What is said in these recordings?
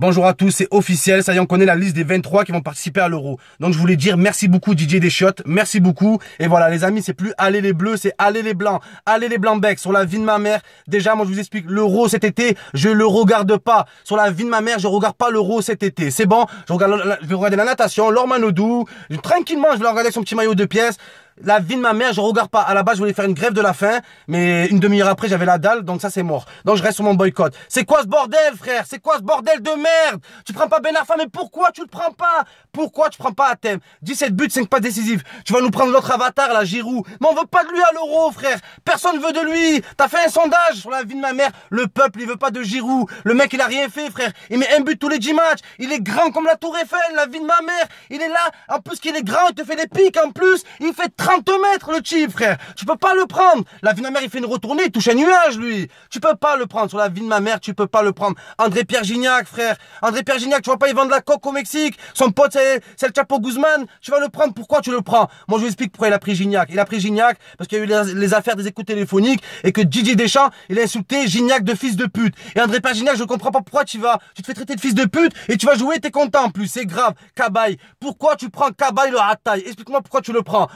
Bonjour à tous, c'est officiel, ça y est, on connaît la liste des 23 qui vont participer à l'Euro. Donc je voulais dire merci beaucoup DJ Deschiottes, merci beaucoup. Et voilà les amis, c'est plus aller les bleus, c'est aller les blancs, aller les blancs becs sur la vie de ma mère. Déjà, moi je vous explique, l'Euro cet été, je le regarde pas. Sur la vie de ma mère, je regarde pas l'Euro cet été. C'est bon, je, regarde, je vais regarder la natation, l'Ormanodou, tranquillement, je vais regarder son petit maillot de pièces. La vie de ma mère, je regarde pas. À la base, je voulais faire une grève de la faim, mais une demi-heure après, j'avais la dalle, donc ça, c'est mort. Donc je reste sur mon boycott. C'est quoi ce bordel, frère C'est quoi ce bordel de merde Tu prends pas Ben Arfa, mais pourquoi tu le prends pas Pourquoi tu prends pas Atem 17 buts, 5 pas décisives. Tu vas nous prendre notre avatar, là, Giroud. Mais on veut pas de lui à l'euro, frère. Personne veut de lui. T'as fait un sondage sur la vie de ma mère. Le peuple, il veut pas de Giroud. Le mec, il a rien fait, frère. Il met un but tous les 10 matchs. Il est grand comme la Tour Eiffel, la vie de ma mère. Il est là. En plus qu'il est grand, il te fait des pics en plus. Il fait 30 mètres le chip, frère. Tu peux pas le prendre. La vie de ma mère, il fait une retournée, il touche un nuage, lui. Tu peux pas le prendre. Sur la vie de ma mère, tu peux pas le prendre. André-Pierre Gignac, frère. André-Pierre Gignac, tu vois pas, il vend de la coque au Mexique. Son pote, c'est le Chapo Guzman. Tu vas le prendre. Pourquoi tu le prends Moi, je vous explique pourquoi il a pris Gignac. Il a pris Gignac parce qu'il y a eu les, affaires des écoutes téléphoniques et que Gigi Deschamps, il a insulté Gignac de fils de pute. Et André-Pierre Gignac, je comprends pas pourquoi tu vas. Tu te fais traiter de fils de pute et tu vas jouer, t'es content en plus. C'est grave. Cabaye. Pourquoi tu prends Cabaye le taille Explique-moi pourquoi tu le prends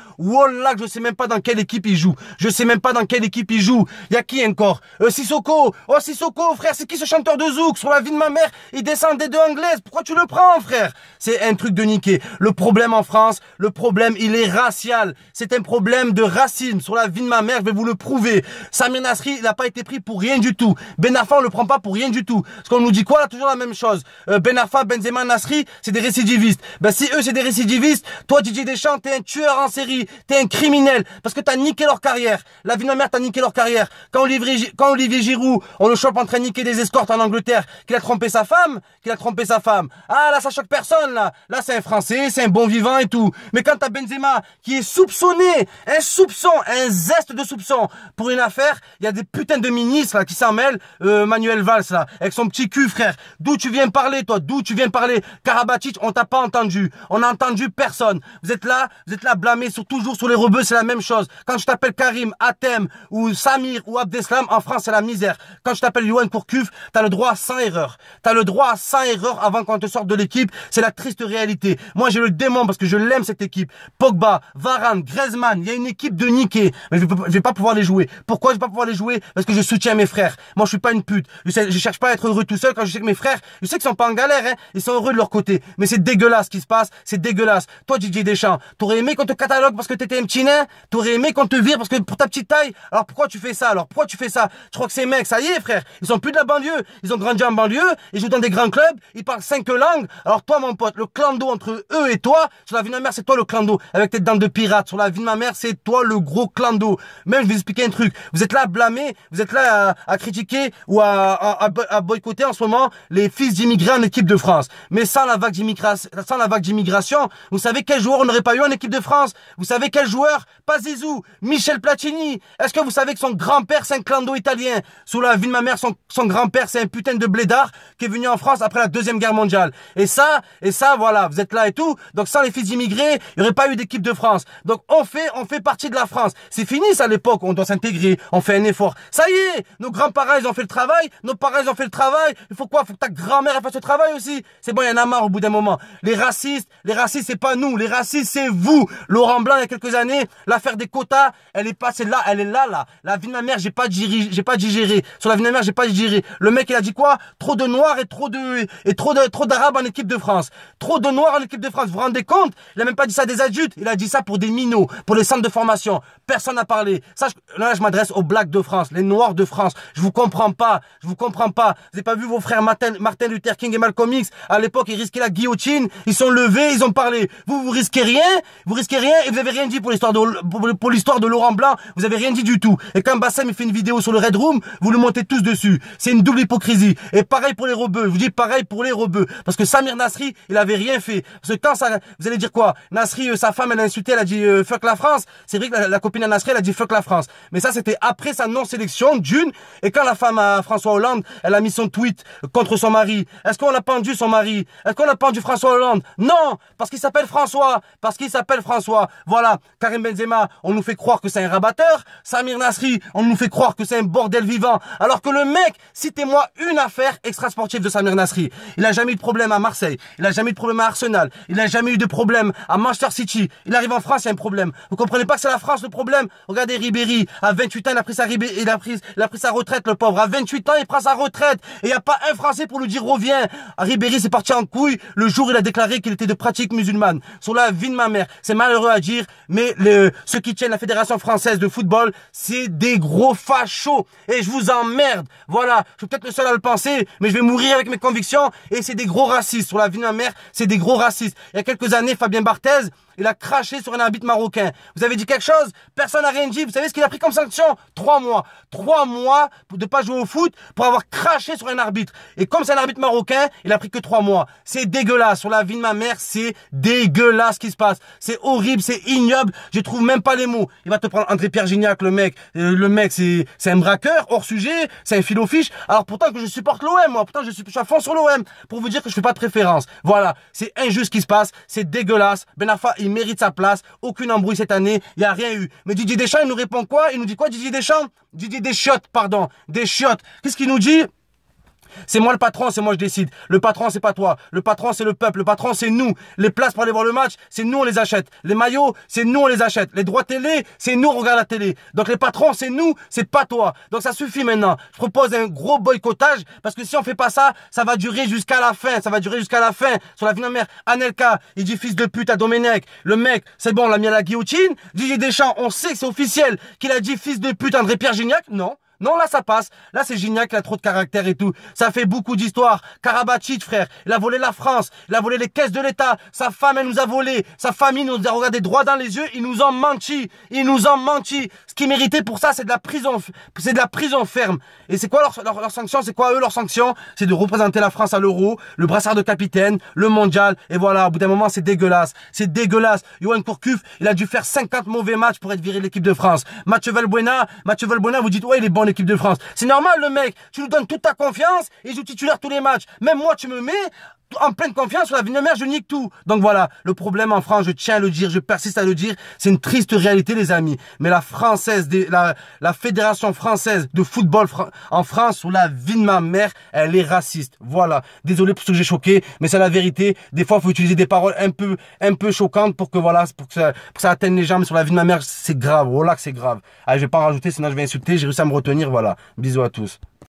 là là je sais même pas dans quelle équipe il joue. Je sais même pas dans quelle équipe il joue. Il y a qui encore euh, Sissoko Oh, Sissoko, frère, c'est qui ce chanteur de Zouk Sur la vie de ma mère, il descend des deux anglaises. Pourquoi tu le prends, frère C'est un truc de niqué. Le problème en France, le problème, il est racial. C'est un problème de racisme. Sur la vie de ma mère, je vais vous le prouver. Samir Nasri, il n'a pas été pris pour rien du tout. Benafa, on le prend pas pour rien du tout. Parce qu'on nous dit quoi là Toujours la même chose. Euh, Benafa, Benzema, Nasri, c'est des récidivistes. Ben si eux, c'est des récidivistes, toi, Didier Deschamps, t'es un tueur en série un criminel parce que t'as niqué leur carrière. La vie de ma mère, t'a niqué leur carrière. Quand Olivier, quand Olivier Giroud, on le chope en train de niquer des escortes en Angleterre, qu'il a trompé sa femme, qu'il a trompé sa femme. Ah là, ça choque personne là. Là, c'est un Français, c'est un bon vivant et tout. Mais quand t'as Benzema qui est soupçonné, un soupçon, un zeste de soupçon pour une affaire, il y a des putains de ministres là qui s'en mêlent. Euh, Manuel Valls là, avec son petit cul, frère. D'où tu viens parler, toi D'où tu viens parler Karabatic, on t'a pas entendu. On a entendu personne. Vous êtes là, vous êtes là blâmé sur toujours sur les rebeux, c'est la même chose. Quand je t'appelle Karim, Atem ou Samir ou Abdeslam, en France, c'est la misère. Quand je t'appelle Yohan tu t'as le droit à 100 erreurs. T'as le droit à 100 erreurs avant qu'on te sorte de l'équipe. C'est la triste réalité. Moi, j'ai le démon parce que je l'aime, cette équipe. Pogba, Varane, Griezmann, il y a une équipe de niqués. Mais je vais pas pouvoir les jouer. Pourquoi je vais pas pouvoir les jouer Parce que je soutiens mes frères. Moi, je suis pas une pute. Je, cherche pas à être heureux tout seul quand je sais que mes frères, je sais qu'ils sont pas en galère, hein. Ils sont heureux de leur côté. Mais c'est dégueulasse ce qui se passe. C'est dégueulasse. Toi, Didier Deschamps, t'aurais aimé qu'on te catalogue parce que t'étais un petit nain, t'aurais aimé qu'on te vire parce que pour ta petite taille, alors pourquoi tu fais ça Alors pourquoi tu fais ça Je crois que ces mecs, ça y est frère, ils ont plus de la banlieue, ils ont grandi en banlieue, ils jouent dans des grands clubs, ils parlent cinq langues. Alors toi mon pote, le clando entre eux et toi, sur la vie de ma mère c'est toi le clando, avec tes dents de pirate, sur la vie de ma mère c'est toi le gros clando. Même je vais vous expliquer un truc, vous êtes là à blâmer, vous êtes là à, critiquer ou à, à, boycotter en ce moment les fils d'immigrés en équipe de France. Mais sans la vague d'immigration, sans la vague d'immigration, vous savez quel joueur on n'aurait pas eu en équipe de France Vous savez quel joueur Pas Zizou, Michel Platini. Est-ce que vous savez que son grand-père, c'est un clando italien Sous la vie de ma mère, son, grand-père, c'est un putain de blédard qui est venu en France après la Deuxième Guerre mondiale. Et ça, et ça, voilà, vous êtes là et tout. Donc sans les fils d'immigrés, il n'y aurait pas eu d'équipe de France. Donc on fait, on fait partie de la France. C'est fini ça à l'époque, on doit s'intégrer, on fait un effort. Ça y est, nos grands-parents, ils ont fait le travail, nos parents, ils ont fait le travail. Il faut quoi Faut que ta grand-mère fasse le travail aussi. C'est bon, il y en a marre au bout d'un moment. Les racistes, les racistes, c'est pas nous. Les racistes, c'est vous. Laurent Blanc, il y a années, l'affaire des quotas, elle est passée là, elle est là, là. La vie de ma mère, j'ai pas digéré, j'ai pas digéré. Sur la vie de ma mère, j'ai pas digéré. Le mec, il a dit quoi? Trop de noirs et trop de, et trop de, trop d'arabes en équipe de France. Trop de noirs en équipe de France. Vous vous rendez compte? Il a même pas dit ça des adultes. Il a dit ça pour des minots, pour les centres de formation. Personne n'a parlé. Ça, là, je m'adresse aux blacks de France, les noirs de France. Je vous comprends pas. Je vous comprends pas. Vous avez pas vu vos frères Martin, Martin Luther King et Malcolm X? À l'époque, ils risquaient la guillotine. Ils sont levés, ils ont parlé. Vous, vous risquez rien. Vous risquez rien et vous avez rien pour l'histoire de, pour l'histoire de Laurent Blanc, vous avez rien dit du tout. Et quand Bassem il fait une vidéo sur le Red Room, vous le montez tous dessus. C'est une double hypocrisie. Et pareil pour les Robeux Je vous dis pareil pour les Robeux Parce que Samir Nasri, il avait rien fait. Parce que ça, vous allez dire quoi? Nasri, euh, sa femme, elle a insulté, elle a dit, euh, fuck la France. C'est vrai que la, copine à Nasri, elle a dit fuck la France. Mais ça, c'était après sa non-sélection d'une. Et quand la femme à François Hollande, elle a mis son tweet contre son mari. Est-ce qu'on a pendu son mari? Est-ce qu'on a pendu François Hollande? Non! Parce qu'il s'appelle François. Parce qu'il s'appelle François. Voilà. Karim Benzema, on nous fait croire que c'est un rabatteur. Samir Nasri, on nous fait croire que c'est un bordel vivant. Alors que le mec, citez-moi une affaire extrasportive de Samir Nasri. Il n'a jamais eu de problème à Marseille. Il n'a jamais eu de problème à Arsenal. Il n'a jamais eu de problème à Manchester City. Il arrive en France, il y a un problème. Vous comprenez pas que c'est la France le problème Regardez Ribéry, à 28 ans, il a pris sa, sa retraite, le pauvre. À 28 ans, il prend sa retraite. Et il n'y a pas un Français pour lui dire reviens. Ribéry, c'est parti en couille. Le jour, il a déclaré qu'il était de pratique musulmane. Sur la vie de ma mère. C'est malheureux à dire, mais le, ceux qui tiennent la Fédération Française de Football, c'est des gros fachos, et je vous emmerde, voilà, je suis peut-être le seul à le penser, mais je vais mourir avec mes convictions, et c'est des gros racistes, sur la vie de ma mère, c'est des gros racistes. Il y a quelques années, Fabien Barthez, il a craché sur un arbitre marocain. Vous avez dit quelque chose Personne n'a rien dit. Vous savez ce qu'il a pris comme sanction Trois mois trois mois de ne pas jouer au foot pour avoir craché sur un arbitre. Et comme c'est un arbitre marocain, il a pris que trois mois. C'est dégueulasse. Sur la vie de ma mère, c'est dégueulasse ce qui se passe. C'est horrible, c'est ignoble. Je trouve même pas les mots. Il va te prendre André-Pierre Gignac, le mec. Euh, le mec, c'est un braqueur, hors sujet, c'est un filofiche. Alors pourtant que je supporte l'OM, moi. Pourtant, je suis, à fond sur l'OM pour vous dire que je fais pas de préférence. Voilà. C'est injuste ce qui se passe. C'est dégueulasse. Ben il mérite sa place. Aucune embrouille cette année. Il n'y a rien eu. Mais Didier Deschamps, il nous répond quoi Il nous dit quoi, Didier Deschamps Didier des chiottes, pardon, des chiottes. Qu'est-ce qu'il nous dit c'est moi le patron, c'est moi je décide. Le patron, c'est pas toi. Le patron, c'est le peuple. Le patron, c'est nous. Les places pour aller voir le match, c'est nous, on les achète. Les maillots, c'est nous, on les achète. Les droits télé, c'est nous, on regarde la télé. Donc les patrons, c'est nous, c'est pas toi. Donc ça suffit maintenant. Je propose un gros boycottage parce que si on fait pas ça, ça va durer jusqu'à la fin. Ça va durer jusqu'à la fin. Sur la vie de ma mère, Anelka, il dit fils de pute à Domenech. Le mec, c'est bon, on l'a mis à la guillotine. Didier Deschamps, on sait que c'est officiel qu'il a dit fils de pute à André Pierre Gignac. Non. Non, là, ça passe. Là, c'est Gignac qui a trop de caractère et tout. Ça fait beaucoup d'histoires. Karabatic, frère, il a volé la France. Il a volé les caisses de l'État. Sa femme, elle nous a volé. Sa famille nous a regardé droit dans les yeux. Il nous ont menti. Il nous ont menti. Ce qui méritait pour ça, c'est de la prison, c'est de la prison ferme. Et c'est quoi leur, sanction C'est quoi eux leur sanction C'est de représenter la France à l'euro, le brassard de capitaine, le mondial. Et voilà, au bout d'un moment, c'est dégueulasse. C'est dégueulasse. Johan Courcuf, il a dû faire 50 mauvais matchs pour être viré de l'équipe de France. Mathieu Valbuena, Mathieu Valbuena, vous dites, ouais, il est bon l'équipe de France. C'est normal, le mec. Tu nous donnes toute ta confiance et je titulaire tous les matchs. Même moi, tu me mets en pleine confiance sur la vie de mer, je nique tout. Donc voilà, le problème en France, je tiens à le dire, je persiste à le dire, c'est une triste réalité, les amis. Mais la France la, fédération française de football en France, sur la vie de ma mère, elle est raciste. Voilà. Désolé pour ce que j'ai choqué, mais c'est la vérité. Des fois, faut utiliser des paroles un peu, un peu choquantes pour que voilà, pour que ça, atteigne les gens. Mais sur la vie de ma mère, c'est grave. Voilà c'est grave. Allez, je vais pas rajouter, sinon je vais insulter. J'ai réussi à me retenir. Voilà. Bisous à tous.